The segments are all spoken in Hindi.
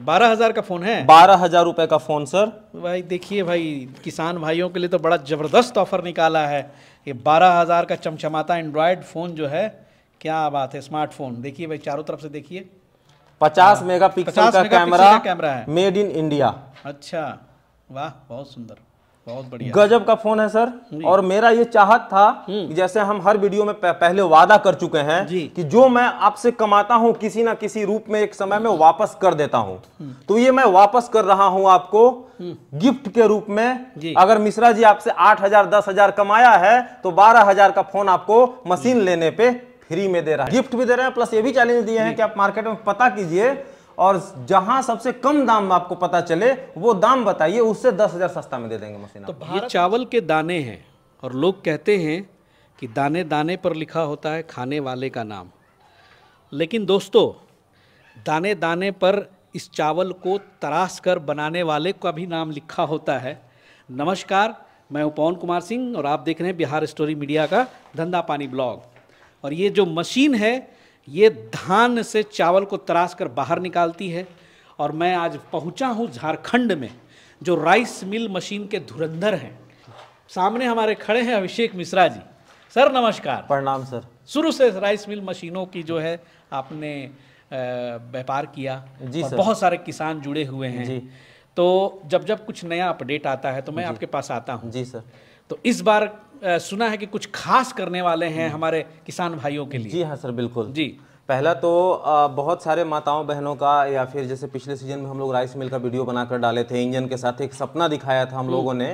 बारह हजार का फोन है बारह हजार रुपए का फोन सर भाई देखिए भाई किसान भाइयों के लिए तो बड़ा जबरदस्त ऑफर निकाला है ये बारह हजार का चमचमाता एंड्रॉयड फोन जो है क्या बात है स्मार्टफोन देखिए भाई चारों तरफ से देखिए पचास हाँ, पिक्सल का कैमरा कैमरा है मेड इन इंडिया अच्छा वाह बहुत सुंदर बहुत बढ़िया गजब का फोन है सर और मेरा ये चाहत था कि हम्म। जैसे हम हर वीडियो में पहले वादा कर चुके हैं कि जो मैं आपसे कमाता हूँ किसी ना किसी रूप में एक समय में हम्म। वापस कर देता हूँ हम्म। तो ये मैं वापस कर रहा हूँ आपको गिफ्ट के रूप में अगर मिश्रा जी आपसे आठ हजार दस हजार कमाया है तो बारह हजार का फोन आपको मशीन लेने पे फ्री में दे रहा है गिफ्ट भी दे रहे हैं प्लस ये भी चैलेंज दिए हैं कि आप मार्केट में पता कीजिए और जहां सबसे कम दाम आपको पता चले वो दाम बताइए उससे दस हजार सस्ता में दे देंगे मशीन तो ये चावल के दाने हैं और लोग कहते हैं कि दाने दाने पर लिखा होता है खाने वाले का नाम लेकिन दोस्तों दाने दाने पर इस चावल को तराश कर बनाने वाले का भी नाम लिखा होता है नमस्कार मैं हूँ पवन कुमार सिंह और आप देख रहे हैं बिहार स्टोरी मीडिया का धंधा पानी ब्लॉग और ये जो मशीन है ये धान से चावल को तराश कर बाहर निकालती है और मैं आज पहुंचा हूं झारखंड में जो राइस मिल मशीन के धुरंधर हैं सामने हमारे खड़े हैं अभिषेक मिश्रा जी सर नमस्कार प्रणाम सर शुरू से राइस मिल मशीनों की जो है आपने व्यापार किया जी सर। बहुत सारे किसान जुड़े हुए हैं जी। तो जब जब कुछ नया अपडेट आता है तो मैं आपके पास आता हूँ जी सर तो इस बार सुना है कि कुछ खास करने वाले हैं हमारे किसान भाइयों के लिए जी हाँ सर बिल्कुल जी पहला तो बहुत सारे माताओं बहनों का या फिर जैसे पिछले सीजन में हम लोग राइस मिल का वीडियो बनाकर डाले थे इंजन के साथ एक सपना दिखाया था हम लोगों ने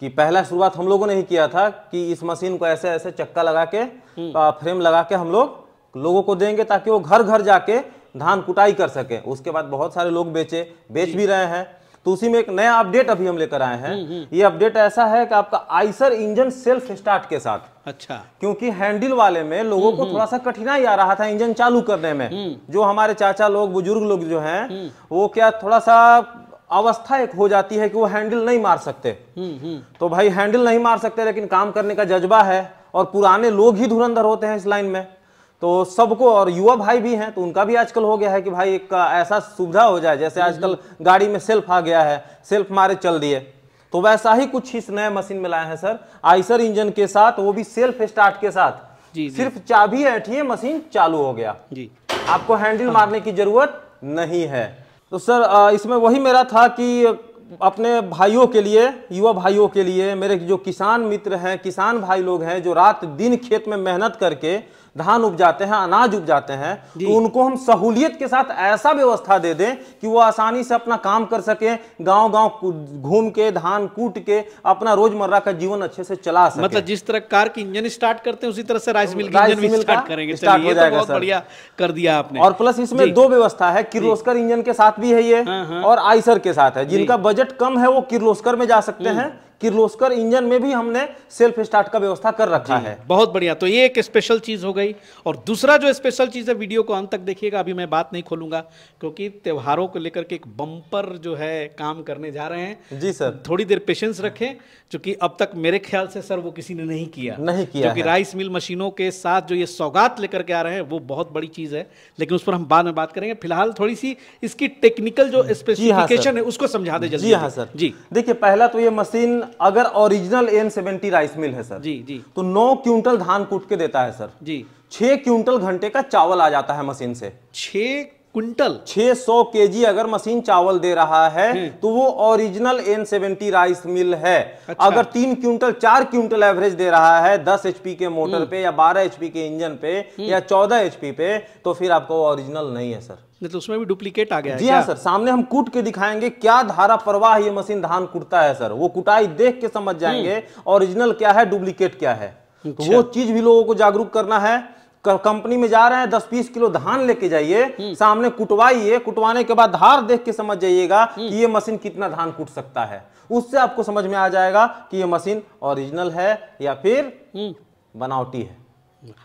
कि पहला शुरुआत हम लोगों ने ही किया था कि इस मशीन को ऐसे ऐसे चक्का लगा के हम्म। फ्रेम लगा के हम लोग लोगों को देंगे ताकि वो घर घर जाके धान कुटाई कर सके उसके बाद बहुत सारे लोग बेचे बेच भी रहे हैं तो उसी में एक नया अपडेट अभी हम लेकर आए हैं हम्म, हम्म। ये अपडेट ऐसा है कि आपका आइसर इंजन सेल्फ स्टार्ट के साथ अच्छा क्योंकि हैंडल वाले में लोगों को हम्म, थोड़ा सा कठिनाई आ रहा था इंजन चालू करने में जो हमारे चाचा लोग बुजुर्ग लोग जो है वो क्या थोड़ा सा अवस्था एक हो जाती है कि वो हैंडल नहीं मार सकते तो भाई हैंडल नहीं मार सकते लेकिन काम करने का जज्बा है और पुराने लोग ही धुरंधर होते हैं इस लाइन में तो सबको और युवा भाई भी हैं तो उनका भी आजकल हो गया है कि भाई एक ऐसा सुविधा हो जाए जैसे आजकल गाड़ी में सेल्फ आ गया है सेल्फ मारे चल दिए तो वैसा ही कुछ इस नए मशीन में लाए हैं सर आइसर इंजन के साथ वो भी सेल्फ स्टार्ट के साथ जी, जी। सिर्फ चाबी ऐठिए मशीन चालू हो गया जी आपको हैंडल हाँ। मारने की जरूरत नहीं है तो सर इसमें वही मेरा था कि अपने भाइयों के लिए युवा भाइयों के लिए मेरे जो किसान मित्र हैं किसान भाई लोग हैं जो रात दिन खेत में मेहनत करके धान उपजाते हैं अनाज उपजाते हैं तो उनको हम सहूलियत के साथ ऐसा व्यवस्था दे दें कि वो आसानी से अपना काम कर सके गांव गांव घूम के धान कूट के अपना रोजमर्रा का जीवन अच्छे से चला सके मतलब जिस तरह कार की इंजन स्टार्ट करते हैं उसी तरह से राइस मिल स्टार्ट हो तो जाएगा कर दिया आपने और प्लस इसमें दो व्यवस्था है किर्लोस्कर इंजन के साथ भी है ये हाँ, हाँ। और आइसर के साथ है जिनका बजट कम है वो किर्लोस्कर में जा सकते हम्म। हैं किर्लोस्कर इंजन में भी हमने सेल्फ स्टार्ट का व्यवस्था कर रखा है बहुत बढ़िया तो ये एक स्पेशल चीज़ हो गई और दूसरा जो स्पेशल चीज़ है वीडियो को अंत तक देखिएगा अभी मैं बात नहीं खोलूंगा क्योंकि त्योहारों को लेकर के एक बम्पर जो है काम करने जा रहे हैं जी सर थोड़ी देर पेशेंस रखें क्योंकि अब तक मेरे ख्याल से सर वो किसी ने नहीं किया नहीं किया क्योंकि राइस मिल मशीनों के साथ जो ये सौगात लेकर के आ रहे हैं वो बहुत बड़ी चीज़ है लेकिन उस पर हम बाद में बात करेंगे फिलहाल थोड़ी सी इसकी टेक्निकल जो स्पेसिफिकेशन हाँ, है उसको समझा दे जल्दी जी हाँ सर जी देखिए पहला तो ये मशीन अगर original N seventy rice mill है सर जी जी तो नौ क्विंटल धान कूट के देता है सर जी छह क्विंटल घंटे का चावल आ जाता है मशीन से छह क्विंटल 600 केजी अगर मशीन चावल दे रहा है हम्म। तो वो original N seventy rice mill है अच्छा। अगर तीन क्विंटल चार क्विंटल एवरेज दे रहा है दस एचपी के मोटर हम्म। पे या बारह एचपी के इंजन पे हम्म। या चौदह एचपी पे तो फिर आपको ओरिजिनल नहीं है सर तो उसमें भी डुप्लीकेट आ गया जी हाँ सर सामने हम कूट के दिखाएंगे क्या धारा प्रवाह ये मशीन धान कूटता है सर वो कुटाई देख के समझ हम्म। जाएंगे ओरिजिनल क्या है डुप्लीकेट क्या है तो अच्छा। वो चीज भी लोगों को जागरूक करना है कंपनी में जा रहे हैं दस बीस किलो धान लेके जाइए हम्म। सामने कुटवाइए कुटवाने के बाद धार देख के समझ जाइएगा हम्म। कि ये मशीन कितना धान कूट सकता है उससे आपको समझ में आ जाएगा कि ये मशीन ओरिजिनल है या फिर बनावटी है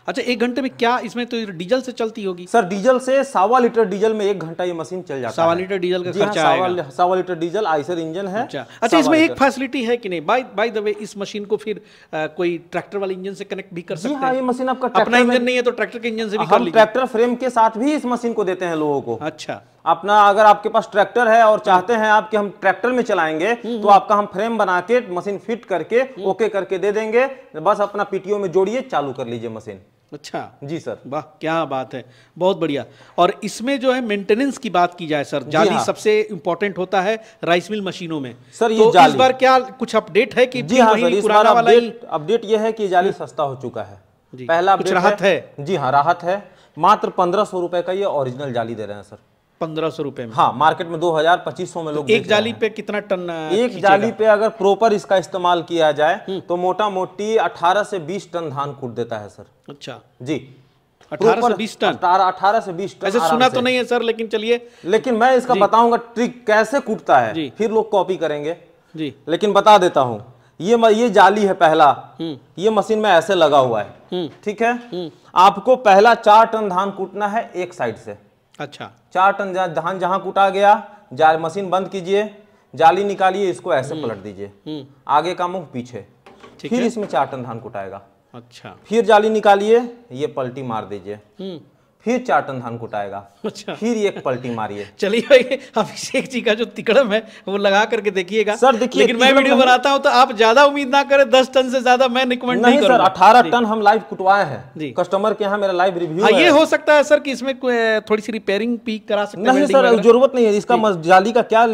अच्छा एक घंटे में क्या इसमें तो डीजल से चलती होगी सर डीजल से सवा लीटर डीजल में एक घंटा ये मशीन चल जाता सावा लीटर डीजल का हाँ, खर्चा हाँ, सवा लीटर डीजल आइसर इंजन है अच्छा अच्छा इसमें एक फैसिलिटी है कि नहीं बाय बाय द वे इस मशीन को फिर आ, कोई ट्रैक्टर वाले इंजन से कनेक्ट भी कर सकते हाँ, हैं ये मशीन आपका अपना इंजन नहीं है तो ट्रैक्टर के इंजन से भी ट्रैक्टर फ्रेम के साथ भी इस मशीन को देते हैं लोगों को अच्छा अपना अगर आपके पास ट्रैक्टर है और चाहते हैं आप कि हम ट्रैक्टर में चलाएंगे हम्म, तो आपका हम फ्रेम बना के मशीन फिट करके हम्म। ओके करके दे देंगे बस अपना पीटीओ में जोड़िए चालू कर लीजिए मशीन अच्छा जी सर वाह क्या बात है बहुत बढ़िया और इसमें जो है मेंटेनेंस की बात की जाए सर जाली हाँ। सबसे इम्पोर्टेंट होता है राइस मिल मशीनों में सर ये तो जाली। इस बार क्या कुछ अपडेट है कि जी हाँ सर इस बार अपडेट, अपडेट ये है कि जाली हम्म। सस्ता हो चुका है पहला राहत है जी हाँ राहत है मात्र पंद्रह सौ रुपए का ये ओरिजिनल जाली दे रहे हैं सर पंद्रह सौ रुपए में हाँ मार्केट में दो हजार पच्चीस सौ में लोग तो एक जाली पे कितना टन एक जाली पे अगर प्रॉपर इसका इस्तेमाल किया जाए हम्म। तो मोटा मोटी अठारह से बीस टन धान कूट देता है सर अच्छा जी अठारह से बीस टन अठारह से बीस टन तो नहीं है सर लेकिन चलिए लेकिन मैं इसका बताऊंगा ट्रिक कैसे कूटता है फिर लोग कॉपी करेंगे जी लेकिन बता देता हूँ ये ये जाली है पहला हम्म। ये मशीन में ऐसे लगा हुआ है हम्म। ठीक है आपको पहला चार टन धान कूटना है एक साइड से अच्छा चार टन धान जहाँ कूटा गया जाल मशीन बंद कीजिए जाली निकालिए इसको ऐसे हम्म। पलट दीजिए हम्म। आगे का मुख पीछे फिर इसमें चार टन धान कुटाएगा अच्छा फिर जाली निकालिए ये पलटी मार दीजिए हम्म। फिर चार टन धान कुटाएगा अच्छा फिर एक पलटी मारिए चलिए भाई अभिषेक जी का जो तिकड़म है वो लगा करके देखिएगा सर देखिए लेकिन मैं वीडियो बनाता हूँ तो आप ज्यादा उम्मीद ना करें दस टन से ज्यादा मैं नहीं, नहीं सर अठारह टन हम लाइव कुटवाए हैं कस्टमर के यहाँ मेरा लाइव हाँ, रिव्यू ये हो सकता है सर की इसमें थोड़ी सी रिपेयरिंग पीक करा सकते नहीं सर जरूरत नहीं है इसका जाली का क्या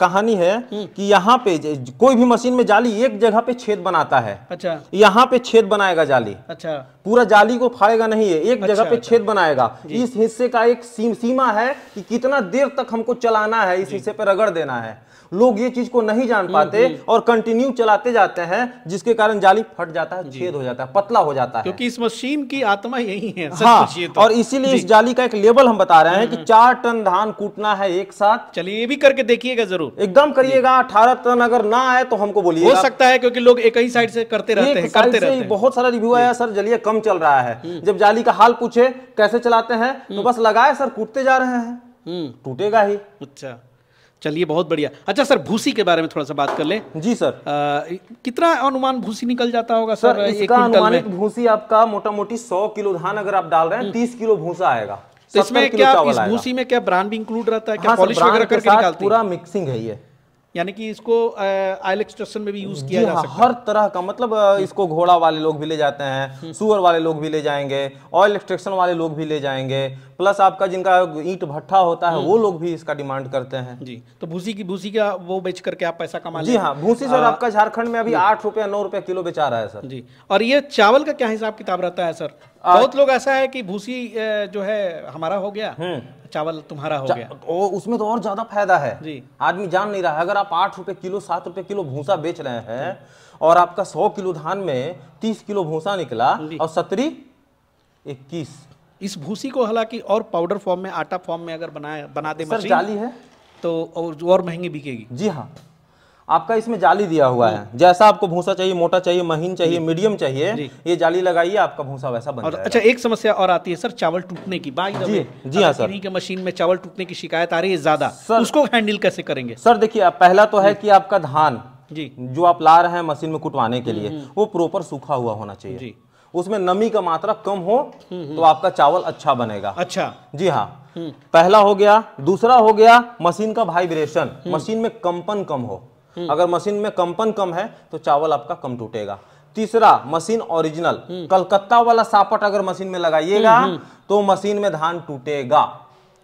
कहानी है हम्म। कि यहाँ पे कोई भी मशीन में जाली एक जगह पे छेद बनाता है अच्छा यहाँ पे छेद बनाएगा जाली अच्छा पूरा जाली को फाड़ेगा नहीं है एक अच्छा, जगह पे अच्छा, छेद अच्छा। बनाएगा इस हिस्से का एक सीम, सीमा है कि कितना देर तक हमको चलाना है इस हिस्से पे रगड़ देना है लोग ये चीज को नहीं जान हम्म, पाते और कंटिन्यू चलाते जाते हैं जिसके कारण जाली फट जाता है छेद हो जाता है पतला हो जाता है क्योंकि इस मशीन की आत्मा यही है हाँ तो। और इसीलिए इस जाली का एक लेवल हम बता रहे हैं हम्म, कि चार टन धान कूटना है एक साथ चलिए ये भी करके देखिए देखिएगा जरूर एकदम करिएगा अठारह टन अगर ना आए तो हमको बोलिए हो सकता है क्योंकि लोग एक ही साइड से करते रहते हैं करते रहते हैं बहुत सारा रिव्यू आया सर जलिया कम चल रहा है हम्म। जब जाली का हाल पूछे कैसे चलाते हैं तो हम्म। बस लगाए सर कूटते जा रहे हैं हम्म। टूटेगा ही अच्छा चलिए बहुत बढ़िया अच्छा सर भूसी के बारे में थोड़ा सा बात कर लें जी सर आ, कितना अनुमान भूसी निकल जाता होगा सर, सर इसका अनुमानित भूसी आपका मोटा मोटी सौ किलो धान अगर आप डाल रहे हैं तीस किलो भूसा आएगा तो इसमें क्या इस भूसी में क्या ब्रांड भी इंक्लूड रहता है क्या पॉलिश हाँ वगैरह करके हैं पूरा मिक्सिंग है ये यानी कि इसको आयल एक्सट्रक्शन में भी यूज किया जा हाँ, सकता है हर तरह का मतलब इसको घोड़ा वाले लोग भी ले जाते हैं हम्म। सुअर वाले लोग भी ले जाएंगे ऑयल एक्सट्रक्शन वाले लोग भी ले जाएंगे प्लस आपका जिनका ईंट भट्टा होता है हम्म। वो लोग भी इसका डिमांड करते हैं जी तो भूसी की भूसी का वो बेच करके आप पैसा कमा जी हाँ भूसी सर आपका झारखंड में अभी आठ रुपया नौ रुपया किलो बेचा रहा है सर जी और ये चावल का क्या हिसाब किताब रहता है सर बहुत लोग ऐसा है कि भूसी जो है हमारा हो गया हम्म। चावल तुम्हारा हो गया ओ, उसमें तो और ज्यादा फायदा है जी आदमी जान नहीं रहा अगर आप आठ रुपए किलो सात रुपए किलो भूसा बेच रहे हैं और आपका सौ किलो धान में तीस किलो भूसा निकला और सतरी इक्कीस इस भूसी को हालांकि और पाउडर फॉर्म में आटा फॉर्म में अगर बनाया बना दे मशीन जाली है तो और और महंगी बिकेगी जी हाँ आपका इसमें जाली दिया हुआ है जैसा आपको भूसा चाहिए मोटा चाहिए महीन चाहिए मीडियम चाहिए ये जाली लगाइए आपका भूसा वैसा बन और अच्छा एक समस्या और आती है सर चावल टूटने की बाई जी जी हाँ सर के मशीन में चावल टूटने की शिकायत आ रही है ज्यादा उसको हैंडल कैसे करेंगे सर देखिए पहला तो है कि आपका धान जी जो आप ला रहे हैं मशीन में कुटवाने के लिए हम्म। वो प्रॉपर सूखा हुआ होना चाहिए उसमें नमी का मात्रा कम हो हम्म, हम्म। तो आपका चावल अच्छा बनेगा अच्छा जी हाँ पहला हो गया दूसरा हो गया मशीन का वाइब्रेशन मशीन में कंपन कम हो हम्म। अगर मशीन में कंपन कम है तो चावल आपका कम टूटेगा तीसरा मशीन ओरिजिनल हम्म। कलकत्ता वाला सापट अगर मशीन में लगाइएगा हम्म, तो मशीन में धान टूटेगा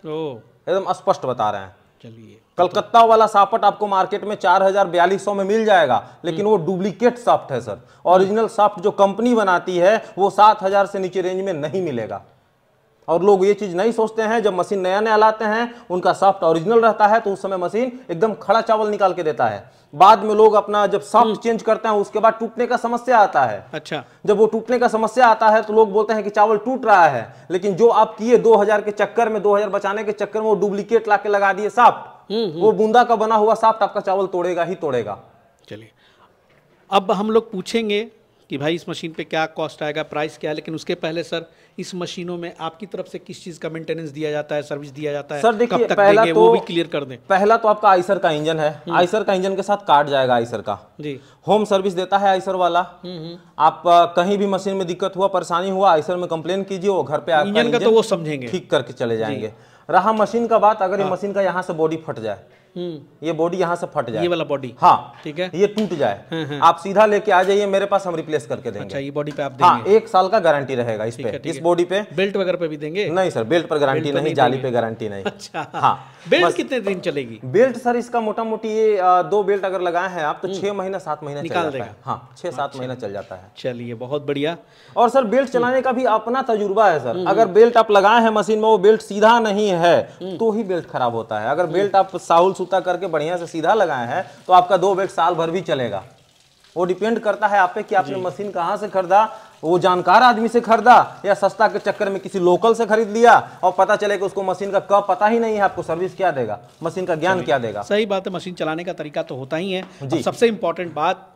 एकदम स्पष्ट बता रहे हैं चलिए कलकत्ता वाला सापट आपको मार्केट में चार हजार बयालीस सौ में मिल जाएगा लेकिन वो डुप्लीकेट साफ्ट है सर ओरिजिनल साफ्ट जो कंपनी बनाती है वो सात हजार से नीचे रेंज में नहीं मिलेगा और लोग ये चीज़ नहीं सोचते हैं जब मशीन नया नया लाते हैं उनका सॉफ्ट ओरिजिनल रहता है तो उस समय मशीन एकदम खड़ा चावल निकाल के देता है बाद में लोग अपना जब सॉफ्ट हम्म। चेंज करते हैं उसके बाद टूटने का समस्या आता है अच्छा जब वो टूटने का समस्या आता है तो लोग बोलते हैं कि चावल टूट रहा है लेकिन जो आप किए 2000 के चक्कर में 2000 बचाने के चक्कर में वो डुप्लीकेट ला के लगा दिए सॉफ्ट हम्म, हम्म। वो बूंदा का बना हुआ सॉफ्ट आपका चावल तोड़ेगा ही तोड़ेगा चलिए अब हम लोग पूछेंगे कि भाई इस मशीन पे क्या कॉस्ट आएगा प्राइस क्या है लेकिन उसके पहले सर इस मशीनों में आपकी तरफ से किस चीज़ का मेंटेनेंस दिया जाता है सर्विस दिया जाता है सर देखिए पहला तो, वो भी क्लियर कर दें पहला तो आपका आइसर का इंजन है हम्म। आइसर का इंजन के साथ काट जाएगा आइसर का जी होम सर्विस देता है आइसर वाला हम्म, हम्म। आप कहीं भी मशीन में दिक्कत हुआ परेशानी हुआ आइसर में कंप्लेन कीजिए वो घर पे इंजन का तो वो समझेंगे ठीक करके चले जाएंगे रहा मशीन का बात अगर ये हाँ। मशीन का यहाँ से बॉडी फट जाए हम्म। ये बॉडी यहाँ से फट जाए ये वाला बॉडी हाँ ठीक है ये टूट जाए हाँ, हाँ। आप सीधा लेके आ जाइए मेरे पास हम रिप्लेस करके देंगे अच्छा ये बॉडी पे आप हाँ, देंगे हाँ एक साल का गारंटी रहेगा इस पे इस बॉडी पे बेल्ट वगैरह पे भी देंगे नहीं सर बेल्ट पर गारंटी नहीं जाली पे गारंटी नहीं अच्छा बेल्ट कितने दिन चलेगी बेल्ट सर इसका मोटा मोटी ये दो बेल्ट अगर लगाए हैं आप तो हम्म। छह महीना सात महीना निकाल देगा हाँ छह सात अच्छा। महीना चल जाता है चलिए बहुत बढ़िया और सर बेल्ट चलाने का भी अपना तजुर्बा है सर हम्म। अगर बेल्ट आप लगाए हैं मशीन में वो बेल्ट सीधा नहीं है तो ही बेल्ट खराब होता है अगर बेल्ट आप साहुल सूता करके बढ़िया से सीधा लगाए हैं तो आपका दो बेड साल भर भी चलेगा वो डिपेंड करता है आप पे कि आपने मशीन कहाँ से खरीदा वो जानकार आदमी से खरीदा या सस्ता के चक्कर में किसी लोकल से खरीद लिया और पता चले कि उसको मशीन का कब पता ही नहीं है आपको सर्विस क्या देगा मशीन का ज्ञान क्या देगा सही बात है मशीन चलाने का तरीका तो होता ही है सबसे इंपॉर्टेंट बात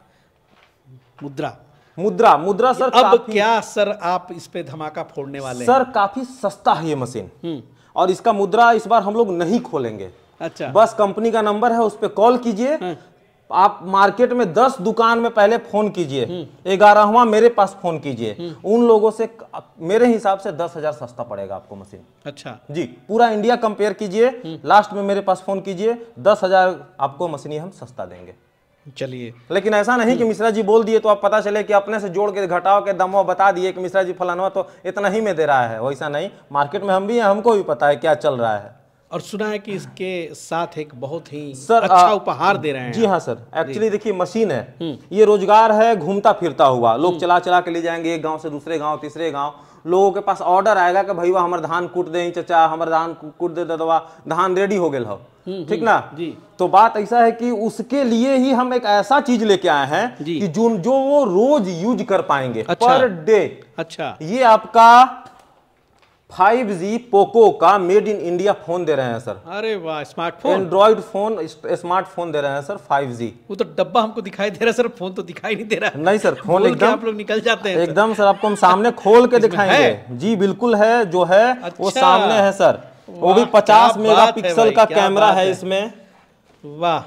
मुद्रा मुद्रा मुद्रा सर अब क्या सर आप इस पे धमाका फोड़ने वाले सर काफी सस्ता है ये मशीन हम्म। और इसका मुद्रा इस बार हम लोग नहीं खोलेंगे अच्छा बस कंपनी का नंबर है उस पर कॉल कीजिए हाँ। आप मार्केट में दस दुकान में पहले फोन कीजिए हाँ। ग्यारहवा मेरे पास फोन कीजिए हाँ। उन लोगों से मेरे हिसाब से दस हजार सस्ता पड़ेगा आपको मशीन अच्छा जी पूरा इंडिया कंपेयर कीजिए लास्ट में मेरे पास फोन कीजिए दस हजार आपको मशीन हम सस्ता देंगे चलिए लेकिन ऐसा नहीं कि मिश्रा जी बोल दिए तो आप पता चले कि अपने से जोड़ के घटाओ के दमो बता दिए कि मिश्रा जी फलानवा तो इतना ही में दे रहा है वैसा नहीं मार्केट में हम भी हैं हमको भी पता है क्या चल रहा है और सुना है कि इसके साथ एक बहुत ही सर अच्छा उपहार दे रहे हैं जी हाँ सर एक्चुअली देखिए मशीन है हम्म। ये रोजगार है घूमता फिरता हुआ लोग हम्म। चला चला के ले जाएंगे एक गांव से दूसरे गांव तीसरे गांव लोगों के पास ऑर्डर आएगा कि वह हमारे धान कूट दे चचा हमारे धान कूट दे दवा धान रेडी हो गए हो हम्म, ठीक ना जी तो बात ऐसा है कि उसके लिए ही हम एक ऐसा चीज लेके आए हैं कि जो जो वो रोज यूज कर पाएंगे पर अच्छा। डे अच्छा ये आपका फाइव जी पोको का मेड इन इंडिया फोन दे रहे हैं सर अरे वाह स्मार्टफोन एंड्रॉइड फोन स्मार्टफोन दे रहे हैं सर फाइव जी वो तो डब्बा हमको दिखाई दे रहा है सर फोन तो दिखाई नहीं दे रहा नहीं सर फोन एकदम आप लोग निकल जाते हैं एकदम सर आपको हम सामने खोल के दिखाएंगे जी बिल्कुल है जो है अच्छा। वो सामने है सर वो भी पचास मेगा पिक्सल का कैमरा है इसमें वाह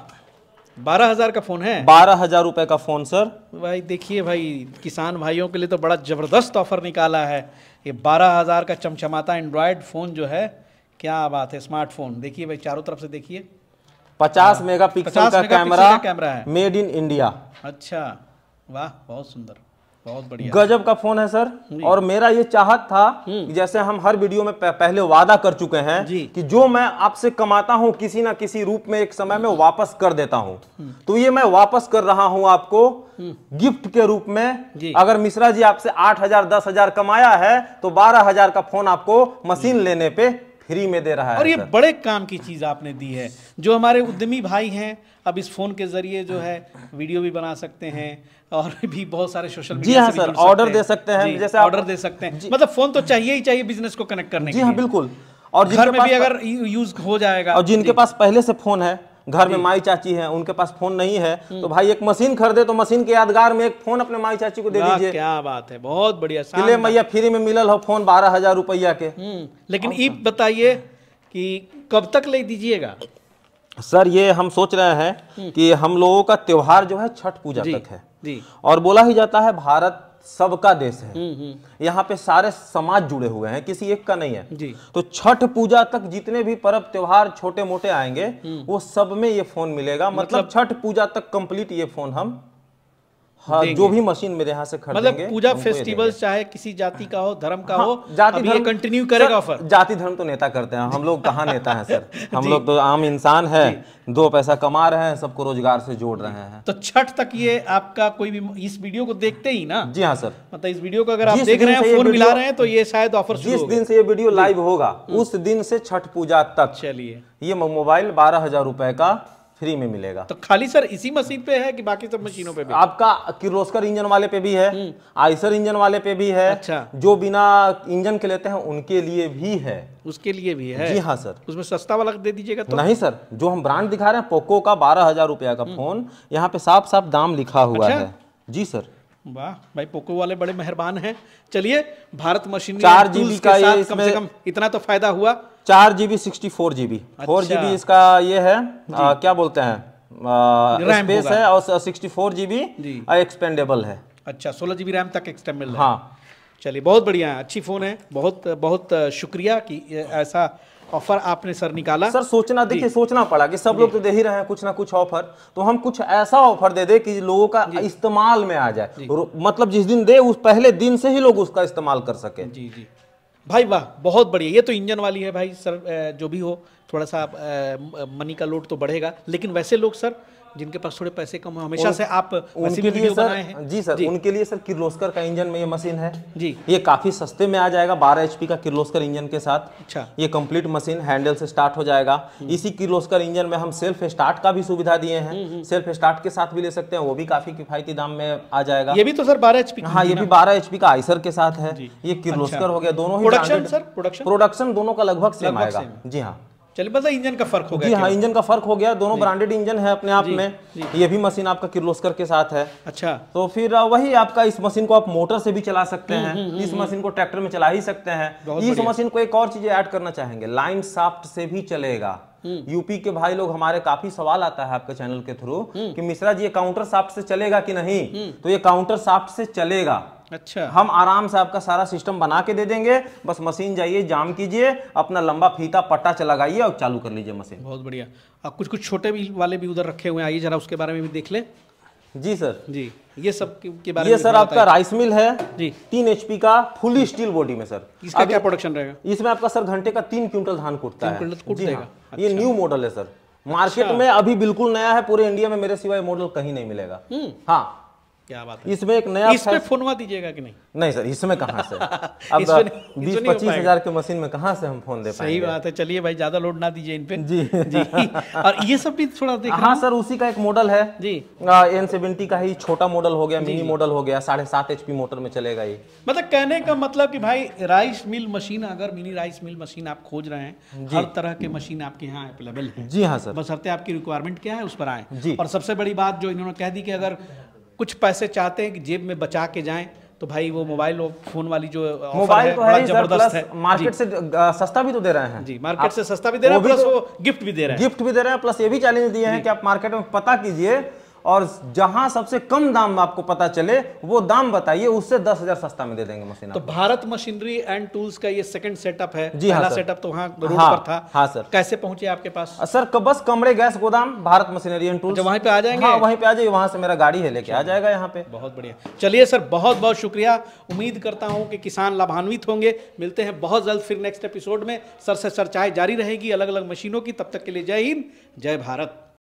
बारह हजार का फोन है बारह हजार रुपए का फोन सर भाई देखिए भाई किसान भाइयों के लिए तो बड़ा जबरदस्त ऑफर निकाला है ये बारह हज़ार का चमचमाता एंड्रॉयड फ़ोन जो है क्या बात है स्मार्टफोन देखिए भाई चारों तरफ से देखिए पचास हाँ, मेगा पिक्सल का कैमरा कैमरा है मेड इन इंडिया अच्छा वाह बहुत सुंदर बहुत बढ़िया गजब का फोन है सर और मेरा ये चाहत था हम्म। जैसे हम हर वीडियो में पहले वादा कर चुके हैं कि जो मैं आपसे कमाता हूँ किसी ना किसी रूप में एक समय में वापस कर देता हूँ हम्म। तो ये मैं वापस कर रहा हूँ आपको हम्म। गिफ्ट के रूप में अगर मिश्रा जी आपसे आठ हजार दस हजार कमाया है तो बारह हजार का फोन आपको मशीन लेने पे फ्री में दे रहा है और ये बड़े काम की चीज़ आपने दी है जो हमारे उद्यमी भाई हैं अब इस फ़ोन के ज़रिए जो है वीडियो भी बना सकते हैं और भी बहुत सारे सोशल मीडिया जी हाँ सर ऑर्डर दे सकते हैं जैसे ऑर्डर दे सकते हैं मतलब फोन तो चाहिए ही चाहिए बिजनेस को कनेक्ट करने जी हाँ बिल्कुल और घर में भी अगर यूज हो जाएगा और जिनके पास पहले से फोन है घर में माई चाची है उनके पास फोन नहीं है हम्म। तो भाई एक मशीन खरीदे तो मशीन के यादगार में एक फोन अपने माई चाची को दे दीजिए क्या बात है बहुत बढ़िया मैया फ्री में मिलल हो फोन बारह हजार रुपया के हम्म, लेकिन ई हाँ, हाँ। बताइए कि कब तक ले दीजिएगा सर ये हम सोच रहे हैं हम्म। कि हम लोगों का त्योहार जो है छठ पूजा तक है और बोला ही जाता है भारत सबका देश है हम्म, हम्म। यहाँ पे सारे समाज जुड़े हुए हैं किसी एक का नहीं है जी। तो छठ पूजा तक जितने भी पर्व त्योहार छोटे मोटे आएंगे वो सब में ये फोन मिलेगा मतलब, मतलब छठ पूजा तक कंप्लीट ये फोन हम हाँ, जो भी मशीन मेरे यहाँ से मतलब खरीदेंगे मतलब पूजा फेस्टिवल चाहे किसी जाति का हो धर्म का हाँ, हो जाति धर्म कंटिन्यू करेगा ऑफर जाति धर्म तो नेता करते हैं हम लोग कहाँ नेता हैं सर हम लोग तो आम इंसान हैं दो पैसा कमा रहे हैं सबको रोजगार से जोड़ रहे हैं तो छठ तक ये आपका कोई भी इस वीडियो को देखते ही ना जी हाँ सर मतलब इस वीडियो को अगर आप देख रहे हैं फोन मिला रहे हैं तो ये शायद ऑफर जिस दिन से ये वीडियो लाइव होगा हम्म। उस दिन से छठ पूजा तक चलिए ये मोबाइल बारह हजार रुपए का फ्री में मिलेगा तो खाली सर इसी मशीन पे है कि बाकी सब मशीनों पे भी आपका किरोस्कर इंजन वाले पे भी है हम्म। आइसर इंजन वाले पे भी है अच्छा जो बिना इंजन के लेते हैं उनके लिए भी है उसके लिए भी है जी हाँ सर उसमें सस्ता वाला दे दीजिएगा तो नहीं सर जो हम ब्रांड दिखा रहे हैं पोको का बारह हजार रुपया का हम्म। फोन यहाँ पे साफ साफ दाम लिखा हुआ अच्छा। है जी सर वाह भाई पोको वाले बड़े मेहरबान है चलिए भारत मशीन चार जीबी का कम से कम इतना तो फायदा हुआ चार GB sixty four GB four GB इसका ये है आ, क्या बोलते हैं स्पेस है और सिक्सटी फोर जीबी एक्सपेंडेबल है अच्छा सोलह जीबी रैम तक एक्सटेंबल हाँ चलिए बहुत बढ़िया है अच्छी फ़ोन है बहुत बहुत शुक्रिया कि ऐसा ऑफर आपने सर निकाला सर सोचना देखिए सोचना पड़ा कि सब लोग तो दे ही रहे हैं कुछ ना कुछ ऑफर तो हम कुछ ऐसा ऑफर दे दे कि लोगों का इस्तेमाल में आ जाए मतलब जिस दिन दे उस पहले दिन से ही लोग उसका इस्तेमाल कर सके जी जी भाई वाह बहुत बढ़िया ये तो इंजन वाली है भाई सर जो भी हो थोड़ा सा मनी का लोड तो बढ़ेगा लेकिन वैसे लोग सर जिनके पास थोड़े पैसे कम हो हमेशा से आप उनके लिए सर जी सर जी। उनके लिए सर किर्लोस्कर का इंजन में ये मशीन है जी ये काफी सस्ते में आ जाएगा 12 एचपी का किर्लोस्कर इंजन के साथ अच्छा ये कंप्लीट मशीन हैंडल से स्टार्ट हो जाएगा हम्म। इसी किर्लोस्कर इंजन में हम सेल्फ स्टार्ट का भी सुविधा दिए हैं सेल्फ हम्म, स्टार्ट हम्म। के साथ भी ले सकते हैं वो भी काफी किफायती दाम में आ जाएगा ये भी तो सर बारह एचपी हाँ ये भी बारह एचपी का आइसर के साथ है ये किर्लोस्कर अच्छा। हो गया दोनों ही प्रोडक्शन प्रोडक्शन दोनों का लगभग सेम आएगा जी हाँ चलिए मतलब इंजन का फर्क हो गया हाँ इंजन का फर्क हो गया दोनों ब्रांडेड इंजन है अपने आप जी, में जी। ये भी मशीन आपका किर्लोस्कर के साथ है अच्छा तो फिर वही आपका इस मशीन को आप मोटर से भी चला सकते हम्म, हैं हम्म, हम्म, इस मशीन को ट्रैक्टर में चला ही सकते हैं इस मशीन को एक और चीज ऐड करना चाहेंगे लाइन साफ्ट से भी चलेगा यूपी के भाई लोग हमारे काफी सवाल आता है आपके चैनल के थ्रू कि मिश्रा जी ये काउंटर साफ्ट से चलेगा कि नहीं तो ये काउंटर साफ्ट से चलेगा अच्छा हम आराम से आपका सारा सिस्टम बना के दे देंगे बस मशीन जाइए जाम कीजिए अपना लंबा फीता पट्टा चलाइए और चालू कर लीजिए मशीन बहुत बढ़िया अब कुछ कुछ छोटे भी वाले भी उधर रखे हुए हैं आइए जरा उसके बारे में भी देख ले जी सर जी ये सब के बारे ये में सर आपका राइस मिल है जी तीन एच का फुली स्टील बॉडी में सर इसका क्या प्रोडक्शन रहेगा इसमें आपका सर घंटे का तीन क्विंटल धान कूटता है जी हाँ ये न्यू अच्छा। मॉडल है सर मार्केट अच्छा। में अभी बिल्कुल नया है पूरे इंडिया में मेरे सिवाय मॉडल कहीं नहीं मिलेगा हम्म। हाँ क्या बात है इसमें एक नया इस पे फोनवा दीजिएगा कि नहीं नहीं सर इसमें कहाँ से अब बीस पच्चीस हजार मशीन में कहाँ से हम फोन दे सही बात है चलिए भाई ज्यादा लोड ना दीजिए इन पे जी जी और ये सब भी थोड़ा देख हाँ सर उसी का एक मॉडल है जी एन सेवेंटी का ही छोटा मॉडल हो गया मिनी मॉडल हो गया साढ़े सात एच मोटर में चलेगा ये मतलब कहने का मतलब की भाई राइस मिल मशीन अगर मिनी राइस मिल मशीन आप खोज रहे हैं हर तरह के मशीन आपके यहाँ अवेलेबल है जी हाँ सर बसरते आपकी रिक्वायरमेंट क्या है उस पर आए और सबसे बड़ी बात जो इन्होंने कह दी कि अगर कुछ पैसे चाहते हैं कि जेब में बचा के जाएं तो भाई वो मोबाइल फोन वाली जो मोबाइल तो है जबरदस्त है मार्केट से सस्ता भी तो दे रहे हैं जी मार्केट से सस्ता भी दे रहे हैं प्लस वो गिफ्ट तो भी दे रहे हैं गिफ्ट भी दे रहे हैं प्लस ये भी चैलेंज दिए हैं कि आप मार्केट में पता कीजिए और जहां सबसे कम दाम आपको पता चले वो दाम बताइए उससे दस हजार सस्ता में दे देंगे मशीन तो भारत मशीनरी एंड टूल्स का ये सेकंड सेटअप है जी हाँ सेटअप तो वहाँ रोड हाँ, पर था हाँ सर कैसे पहुंचे आपके पास सर बस कमरे गैस गोदाम भारत मशीनरी एंड टूल्स अच्छा, वहीं पे आ जाएंगे हाँ, वहीं पे आ जाइए वहां से मेरा गाड़ी है लेके आ जाएगा यहाँ पे बहुत बढ़िया चलिए सर बहुत बहुत शुक्रिया उम्मीद करता हूँ कि किसान लाभान्वित होंगे मिलते हैं बहुत जल्द फिर नेक्स्ट एपिसोड में सर से चर्चाएं जारी रहेगी अलग अलग मशीनों की तब तक के लिए जय हिंद जय भारत